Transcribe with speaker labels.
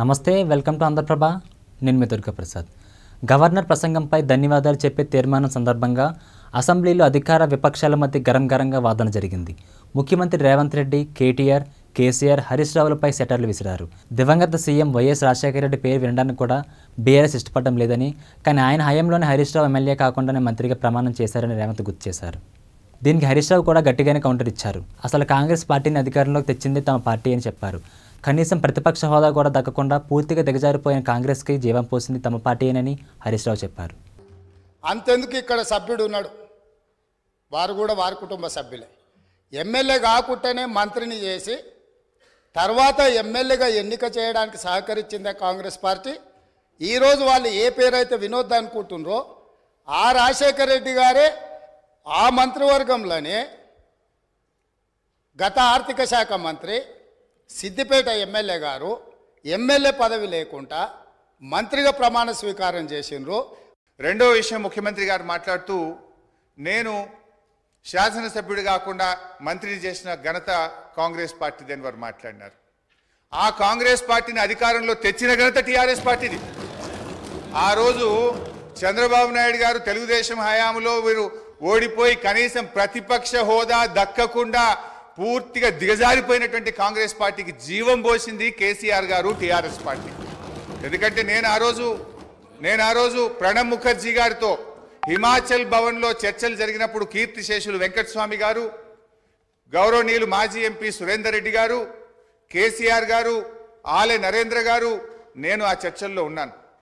Speaker 1: నమస్తే welcome to Andhraprabha నేను మీ Durgaprasad governor ప్రసంగంపై ధన్యవాదాలు చెప్పే తీర్మానం సందర్భంగా అసెంబ్లీలో అధికార విపక్షాల మధ్య గరం గరంగా వాదన జరిగింది ముఖ్యమంత్రి రేవంత్ రెడ్డి కేటీఆర్ కేసీఆర్ హరీష్ రావులపై సెటర్లు విసిరారు దివంగత సీఎం వైఎస్ రాజశేఖర రెడ్డి పేరు వినడానికి కూడా బీఆర్ఎస్ ఇష్టపడడం లేదని కానీ ఆయన హయాంలోనే హరీష్ రావు ఎమ్మెల్యే కాకుండానే మంత్రిగా ప్రమాణం చేశారని రేవంత్ గుర్తు చేశారు దీనికి హరీష్ రావు కూడా గట్టిగానే కౌంటర్ ఇచ్చారు అసలు కాంగ్రెస్ పార్టీని అధికారంలోకి తెచ్చింది తమ పార్టీ అని చెప్పారు కనీసం ప్రతిపక్ష హోదా కూడా దక్కకుండా పూర్తిగా దిగజారిపోయిన కాంగ్రెస్కి జీవం పోసింది తమ పార్టీనని హరీష్ రావు చెప్పారు
Speaker 2: అంతెందుకు ఇక్కడ సభ్యుడు ఉన్నాడు వారు కూడా వారి కుటుంబ సభ్యులే ఎమ్మెల్యే కాకుండానే మంత్రిని చేసి తర్వాత ఎమ్మెల్యేగా ఎన్నిక చేయడానికి సహకరించిందే కాంగ్రెస్ పార్టీ ఈరోజు వాళ్ళు ఏ పేరైతే వినోద్ అనుకుంటున్నారో ఆ రాజశేఖర రెడ్డి గారే ఆ మంత్రివర్గంలోనే గత ఆర్థిక శాఖ మంత్రి సిద్దిపేట ఎమ్మెల్యే గారు ఎమ్మెల్యే పదవి లేకుండా మంత్రిగా ప్రమాణ స్వీకారం చేసిండ్రు రెండో విషయం
Speaker 3: ముఖ్యమంత్రి గారు మాట్లాడుతూ నేను శాసనసభ్యుడు కాకుండా మంత్రిని చేసిన ఘనత కాంగ్రెస్ అని వారు మాట్లాడినారు ఆ కాంగ్రెస్ పార్టీని అధికారంలో తెచ్చిన ఘనత టీఆర్ఎస్ పార్టీది ఆ రోజు చంద్రబాబు నాయుడు గారు తెలుగుదేశం హయాంలో వీరు ఓడిపోయి కనీసం ప్రతిపక్ష హోదా దక్కకుండా పూర్తిగా దిగజారిపోయినటువంటి కాంగ్రెస్ పార్టీకి జీవం పోసింది కేసీఆర్ గారు టీఆర్ఎస్ పార్టీ ఎందుకంటే నేను ఆ రోజు నేను ఆ రోజు ప్రణబ్ ముఖర్జీ గారితో హిమాచల్ భవన్లో చర్చలు జరిగినప్పుడు కీర్తిశేషులు వెంకటస్వామి గారు గౌరవనీయులు మాజీ ఎంపీ సురేందర్ రెడ్డి గారు కేసీఆర్ గారు ఆలె నరేంద్ర గారు నేను ఆ చర్చల్లో ఉన్నాను